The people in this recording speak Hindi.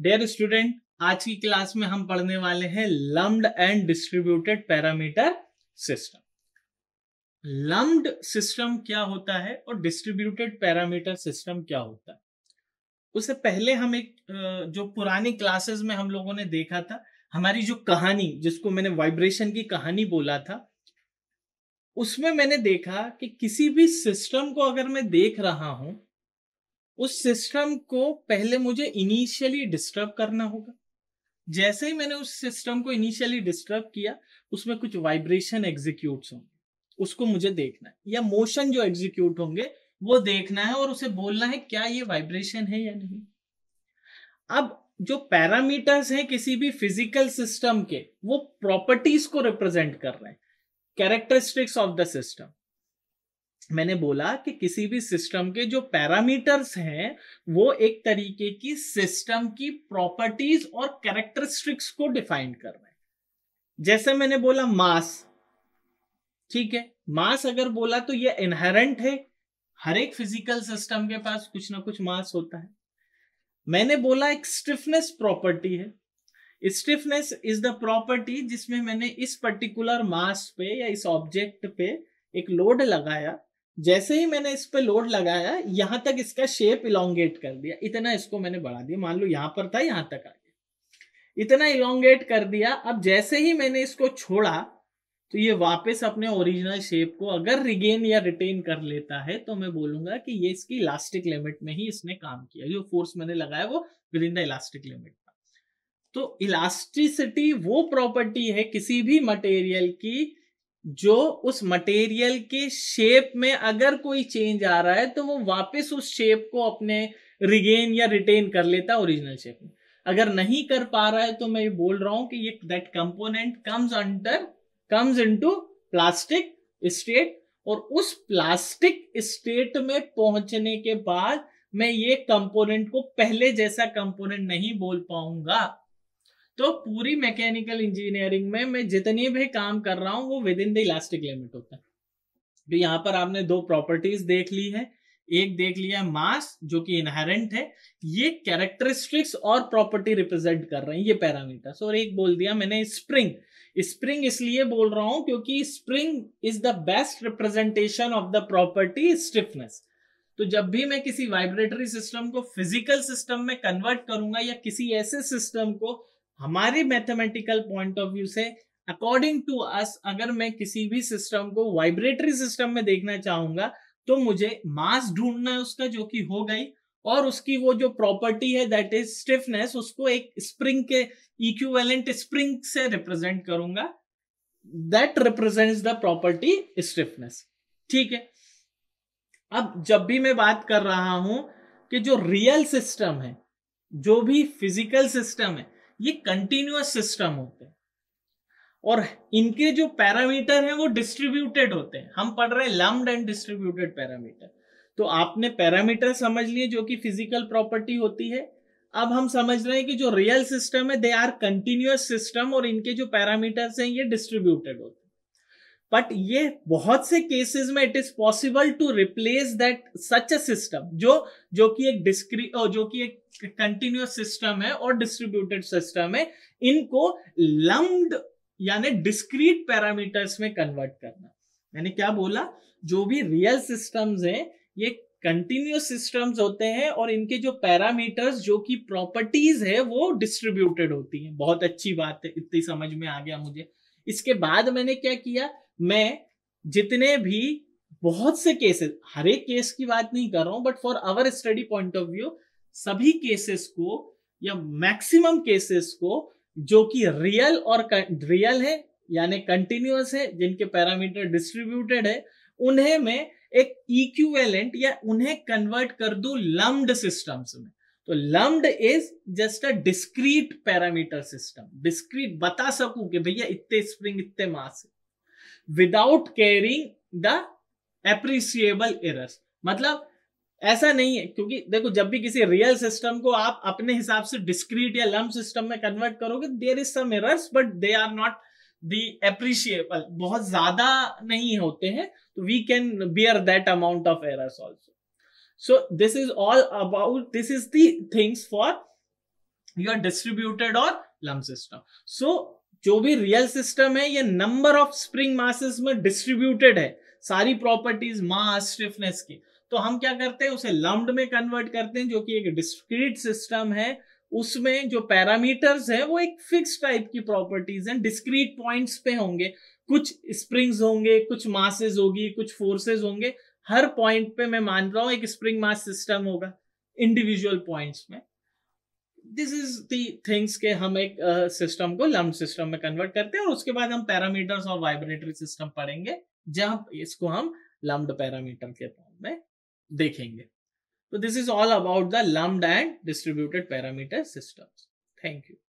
डेयर स्टूडेंट आज की क्लास में हम पढ़ने वाले हैं lumped and distributed parameter system lumped system क्या होता है और डिस्ट्रीब्यूटेड पैरामीटर सिस्टम क्या होता है उससे पहले हम एक जो पुरानी क्लासेस में हम लोगों ने देखा था हमारी जो कहानी जिसको मैंने वाइब्रेशन की कहानी बोला था उसमें मैंने देखा कि किसी भी सिस्टम को अगर मैं देख रहा हूं उस सिस्टम को पहले मुझे इनिशियली डिस्टर्ब करना होगा जैसे ही मैंने उस सिस्टम को इनिशियली डिस्टर्ब किया उसमें कुछ वाइब्रेशन एग्जीक्यूट होंगे उसको मुझे देखना है या मोशन जो एग्जीक्यूट होंगे वो देखना है और उसे बोलना है क्या ये वाइब्रेशन है या नहीं अब जो पैरामीटर्स हैं किसी भी फिजिकल सिस्टम के वो प्रॉपर्टीज को रिप्रेजेंट कर रहे हैं कैरेक्टरिस्टिक्स ऑफ द सिस्टम मैंने बोला कि किसी भी सिस्टम के जो पैरामीटर्स हैं वो एक तरीके की सिस्टम की प्रॉपर्टीज और कैरेक्टरिस्टिक्स को डिफाइन कर रहे हैं जैसे मैंने बोला मास ठीक है मास अगर बोला तो ये इनहेरेंट है हर एक फिजिकल सिस्टम के पास कुछ ना कुछ मास होता है मैंने बोला एक स्टिफनेस प्रॉपर्टी है स्टिफनेस इज द प्रॉपर्टी जिसमें मैंने इस पर्टिकुलर मास पे या इस ऑब्जेक्ट पे एक लोड लगाया जैसे ही मैंने इस पर लोड लगाया यहां तक इसका शेप इलांगेट कर दिया इतना इसको मैंने बढ़ा दिया मान लो यहां पर था यहां तक आ गया इतना इलांगेट कर दिया अब जैसे ही मैंने इसको छोड़ा तो ये वापस अपने ओरिजिनल शेप को अगर रिगेन या रिटेन कर लेता है तो मैं बोलूंगा कि ये इसकी इलास्टिक लिमिट में ही इसने काम किया जो फोर्स मैंने लगाया वो within the elastic limit था तो इलास्टिसिटी वो प्रॉपर्टी है किसी भी मटेरियल की जो उस मटेरियल के शेप में अगर कोई चेंज आ रहा है तो वो वापस उस शेप को अपने रिगेन या रिटेन कर लेता है ओरिजिनल शेप में अगर नहीं कर पा रहा है तो मैं ये बोल रहा हूं कि ये that component comes under comes into plastic state और उस प्लास्टिक स्टेट में पहुंचने के बाद मैं ये कंपोनेंट को पहले जैसा कंपोनेंट नहीं बोल पाऊंगा तो पूरी मैकेनिकल इंजीनियरिंग में मैं जितनी भी काम कर रहा हूँ वो within the elastic limit होता है तो यहाँ पर आपने दो प्रॉपर्टीज देख ली है एक देख लिया है मास जो कि इनहेरेंट है ये कैरेक्टरिस्टिक्स और प्रॉपर्टी रिप्रेजेंट कर रहे हैं ये पैरामीटर और एक बोल दिया मैंने स्प्रिंग स्प्रिंग इसलिए बोल रहा हूं क्योंकि spring is the best representation of the property stiffness तो जब भी मैं किसी वाइब्रेटरी सिस्टम को फिजिकल सिस्टम में कन्वर्ट करूंगा या किसी ऐसे सिस्टम को हमारे मैथमेटिकल पॉइंट ऑफ व्यू से अकॉर्डिंग टू अस अगर मैं किसी भी सिस्टम को वाइब्रेटरी सिस्टम में देखना चाहूंगा तो मुझे मास ढूंढना है उसका जो कि हो गई और उसकी वो जो प्रॉपर्टी है दैट इज स्टिफनेस उसको एक स्प्रिंग के इक्विवेलेंट स्प्रिंग से रिप्रेजेंट करूंगा that represents the property stiffness ठीक है अब जब भी मैं बात कर रहा हूं कि जो रियल सिस्टम है जो भी फिजिकल सिस्टम है ये कंटिन्यूस सिस्टम होते हैं और इनके जो पैरामीटर हैं वो डिस्ट्रीब्यूटेड होते हैं हम पढ़ रहे हैं लम्ब एंड डिस्ट्रीब्यूटेड पैरामीटर तो आपने पैरामीटर समझ लिए जो कि फिजिकल प्रॉपर्टी होती है अब हम समझ रहे हैं कि जो रियल सिस्टम है दे आर कंटिन्यूस सिस्टम और इनके जो पैरामीटर्स हैं ये डिस्ट्रीब्यूटेड होते हैं बट ये बहुत से केसेस में it is possible to replace that such a system जो जो कि एक डिस्क्री जो कि एक कंटिन्यूस सिस्टम है और डिस्ट्रीब्यूटेड सिस्टम है इनको लम्ड यानी डिस्क्रीट पैरामीटर्स में कन्वर्ट करना मैंने क्या बोला जो भी रियल सिस्टम्स हैं ये कंटिन्यूस सिस्टम्स होते हैं और इनके जो पैरामीटर्स जो कि प्रॉपर्टीज है वो डिस्ट्रीब्यूटेड होती हैं बहुत अच्छी बात है इतनी समझ में आ गया मुझे इसके बाद मैंने क्या किया मैं जितने भी बहुत से केसेस हर एक केस की बात नहीं कर रहा हूं but for our study point of view सभी केसेस को या मैक्सिमम केसेस को जो कि रियल और रियल है यानी कंटिन्यूस है जिनके पैरामीटर डिस्ट्रीब्यूटेड है उन्हें मैं एक इक्वेलेंट या उन्हें कन्वर्ट कर दू लम्ड सिस्टम्स में तो lumped is just a discrete parameter system discrete बता सकूं कि भैया इतने स्प्रिंग इतने मास है without carrying the appreciable errors मतलब ऐसा नहीं है क्योंकि देखो जब भी किसी रियल सिस्टम को आप अपने हिसाब से डिस्क्रीट या लम सिस्टम में कन्वर्ट करोगे there is some errors but they are not the appreciable बहुत ज्यादा नहीं होते हैं तो we can bear that amount of errors also so this is all about this is things things for your distributed और लम सिस्टम सो जो भी रियल सिस्टम है ये नंबर ऑफ स्प्रिंग मासेस में डिस्ट्रीब्यूटेड है सारी प्रॉपर्टीज मास स्टिफनेस की तो हम क्या करते हैं उसे लम्ब में कन्वर्ट करते हैं जो कि एक डिस्क्रीट सिस्टम है उसमें जो पैरामीटर्स है वो एक फिक्स टाइप की प्रॉपर्टीज हैं डिस्क्रीट पॉइंट्स पे होंगे कुछ स्प्रिंग्स होंगे कुछ मासेस होगी कुछ फोर्सेस होंगे हर पॉइंट पे मैं मान रहा हूँ एक स्प्रिंग मास सिस्टम होगा इंडिविजुअल पॉइंट्स में दिस इज दी थिंग्स के हम एक सिस्टम को लम्ब सिस्टम में कन्वर्ट करते हैं और उसके बाद हम पैरामीटर्स और वाइब्रेटरी सिस्टम पढ़ेंगे जहां इसको हम लम्ब पैरामीटर के फॉर्म में देखेंगे तो this is all about the lump and distributed parameter system thank you